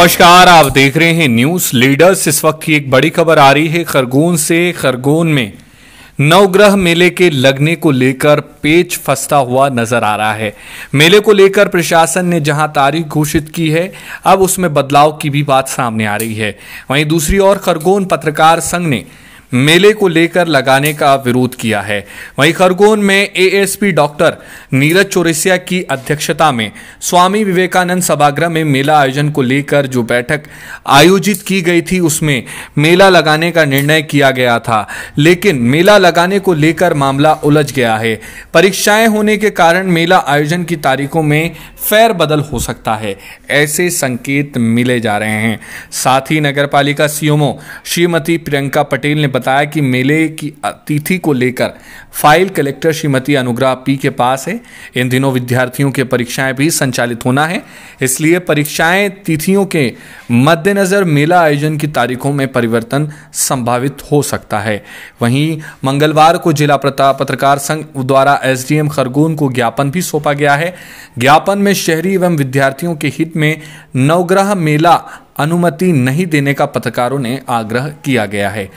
नमस्कार आप देख रहे हैं न्यूज लीडर्स इस वक्त की एक बड़ी खबर आ रही है खरगोन से खरगोन में नवग्रह मेले के लगने को लेकर पेच फंसता हुआ नजर आ रहा है मेले को लेकर प्रशासन ने जहां तारीख घोषित की है अब उसमें बदलाव की भी बात सामने आ रही है वहीं दूसरी ओर खरगोन पत्रकार संघ ने मेले को लेकर लगाने का विरोध किया है वहीं खरगोन में एएसपी डॉक्टर नीरज चौरसिया की अध्यक्षता में स्वामी विवेकानंद सभागृह में मेला आयोजन को लेकर जो बैठक आयोजित की गई थी उसमें मेला लगाने का निर्णय किया गया था लेकिन मेला लगाने को लेकर मामला उलझ गया है परीक्षाएं होने के कारण मेला आयोजन की तारीखों में बदल हो सकता है ऐसे संकेत मिले जा रहे हैं साथ ही नगर पालिका सीएमओ श्रीमती प्रियंका पटेल ने बताया कि मेले की अतिथि को लेकर फाइल कलेक्टर श्रीमती अनुग्रह पी के पास है इन दिनों विद्यार्थियों के परीक्षाएं भी संचालित होना है इसलिए परीक्षाएं तिथियों के मद्देनज़र मेला आयोजन की तारीखों में परिवर्तन संभावित हो सकता है वहीं मंगलवार को जिला पत्रकार संघ द्वारा एसडीएम खरगोन को ज्ञापन भी सौंपा गया है ज्ञापन में शहरी एवं विद्यार्थियों के हित में नवग्रह मेला अनुमति नहीं देने का पत्रकारों ने आग्रह किया गया है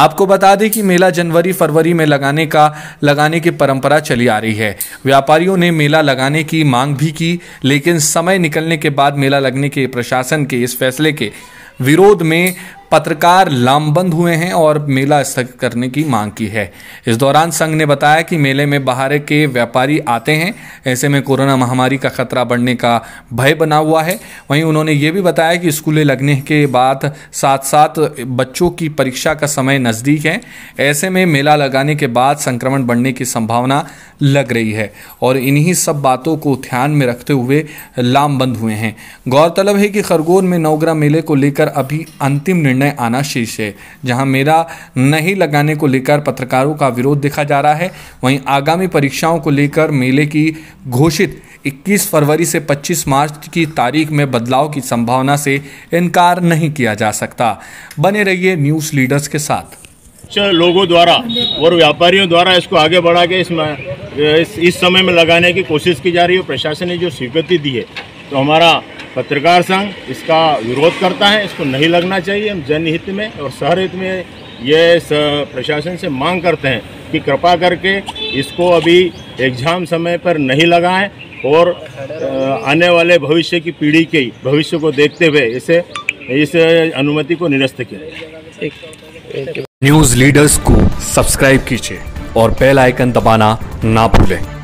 आपको बता दें कि मेला जनवरी फरवरी में लगाने का लगाने की परंपरा चली आ रही है व्यापारियों ने मेला लगाने की मांग भी की लेकिन समय निकलने के बाद मेला लगने के प्रशासन के इस फैसले के विरोध में पत्रकार लामबंद हुए हैं और मेला स्थगित करने की मांग की है इस दौरान संघ ने बताया कि मेले में बाहर के व्यापारी आते हैं ऐसे में कोरोना महामारी का खतरा बढ़ने का भय बना हुआ है वहीं उन्होंने ये भी बताया कि स्कूलें लगने के बाद साथ साथ बच्चों की परीक्षा का समय नज़दीक है ऐसे में मेला लगाने के बाद संक्रमण बढ़ने की संभावना लग रही है और इन्हीं सब बातों को ध्यान में रखते हुए लामबंद हुए हैं गौरतलब है कि खरगोन में नवग्रह मेले को लेकर अभी अंतिम निर्णय निर्णय आना शीर्ष है जहां मेरा नहीं लगाने को लेकर पत्रकारों का विरोध देखा जा रहा है वहीं आगामी परीक्षाओं को लेकर मेले की घोषित 21 फरवरी से 25 मार्च की तारीख में बदलाव की संभावना से इनकार नहीं किया जा सकता बने रहिए न्यूज़ लीडर्स के साथ अच्छा, लोगों द्वारा और व्यापारियों द्वारा इसको आगे बढ़ा के इस, इस समय में लगाने की कोशिश की जा रही है प्रशासन ने जो स्वीकृति दी है तो हमारा पत्रकार संघ इसका विरोध करता है इसको नहीं लगना चाहिए हम जनहित में और शहर हित में ये प्रशासन से मांग करते हैं कि कृपा करके इसको अभी एग्ज़ाम समय पर नहीं लगाएं और आने वाले भविष्य की पीढ़ी के भविष्य को देखते हुए इसे इस अनुमति को निरस्त किया न्यूज़ लीडर्स को सब्सक्राइब कीजिए और बेल आइकन दबाना ना भूलें